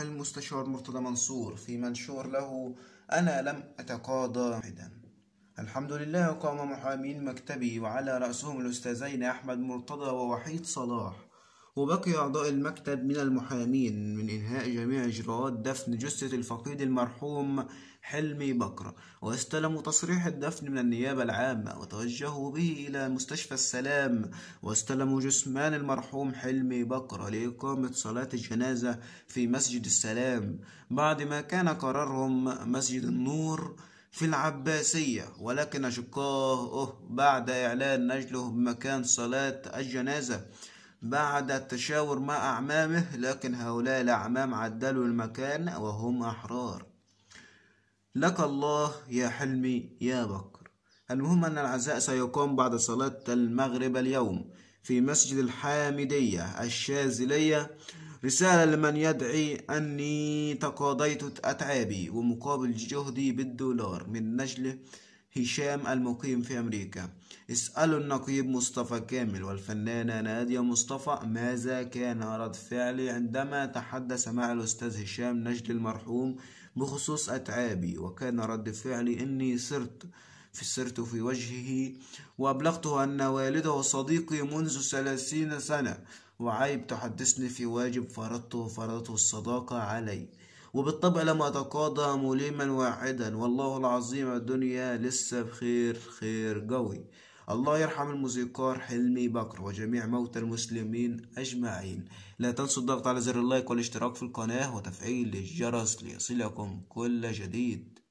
المستشار مرتضى منصور في منشور له أنا لم أتقاضى واحدا الحمد لله قام محامين مكتبي وعلى رأسهم الأستاذين أحمد مرتضى ووحيد صلاح وبقي أعضاء المكتب من المحامين من إنهاء جميع إجراءات دفن جثة الفقيد المرحوم حلمي بكرة واستلموا تصريح الدفن من النيابة العامة وتوجهوا به إلى مستشفى السلام واستلموا جثمان المرحوم حلمي بكرة لإقامة صلاة الجنازة في مسجد السلام بعد ما كان قرارهم مسجد النور في العباسية ولكن أشقاه بعد إعلان نجله بمكان صلاة الجنازة بعد التشاور مع أعمامه لكن هؤلاء الأعمام عدلوا المكان وهم أحرار لك الله يا حلمي يا بكر المهم أن العزاء سيقام بعد صلاة المغرب اليوم في مسجد الحامدية الشاذلية رسالة لمن يدعي أني تقاضيت أتعابي ومقابل جهدي بالدولار من نجله هشام المقيم في أمريكا اسألوا النقيب مصطفى كامل والفنانة نادية مصطفى ماذا كان رد فعلي عندما تحدث مع الأستاذ هشام نجد المرحوم بخصوص أتعابي وكان رد فعلي إني صرت في سرت في وجهه وأبلغته أن والده صديقي منذ ثلاثين سنة وعيب تحدثني في واجب فرضته فرضته الصداقة علي وبالطبع لم أتقاضى مليما واحدا والله العظيم الدنيا لسه بخير خير قوي الله يرحم الموسيقار حلمي بكر وجميع موتى المسلمين أجمعين لا تنسوا الضغط على زر اللايك والاشتراك في القناة وتفعيل الجرس ليصلكم كل جديد